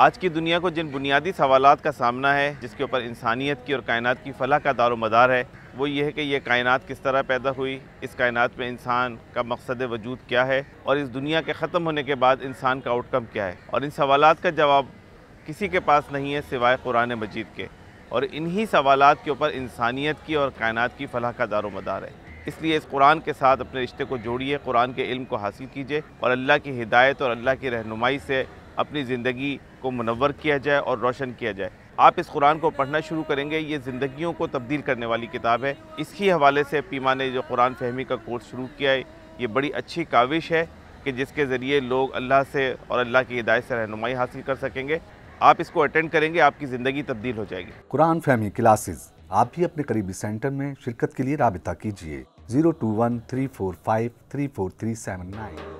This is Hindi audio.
आज की दुनिया को जिन बुनियादी सवाल का सामना है जिसके ऊपर इंसानियत की और कायनात की फलाह का दारो मदार है वो ये है कि यह कायनात किस तरह पैदा हुई इस कायनात में इंसान का मकसद वजूद क्या है और इस दुनिया के ख़त्म होने के बाद इंसान का आउटकम क्या है और इन सवाल का जवाब किसी के पास नहीं है सिवाय कुरान मजीद के और इन्हीं सवाल के ऊपर इंसानियत की और कायनात की फलाह का दारो मदार है इसलिए इस कुरान के साथ अपने रिश्ते को जोड़िए कुरान के इल्म को हासिल कीजिए और अल्लाह की हिदायत और अल्लाह की रहनुमाई से अपनी ज़िंदगी को मनवर किया जाए और रोशन किया जाए आप इस कुरान को पढ़ना शुरू करेंगे ये ज़िंदगियों को तब्दील करने वाली किताब है इसकी हवाले से पीमा ने जो कुरान फहमी का कोर्स शुरू किया है ये बड़ी अच्छी काविश है कि जिसके ज़रिए लोग अल्लाह से और अल्लाह की हिदायत से रहनुमाई हासिल कर सकेंगे आप इसको अटेंड करेंगे आपकी ज़िंदगी तब्दील हो जाएगी कुरान फहमी क्लासेस आप भी अपने करीबी सेंटर में शिरकत के लिए रबता कीजिए zero two one three four five three four three seven nine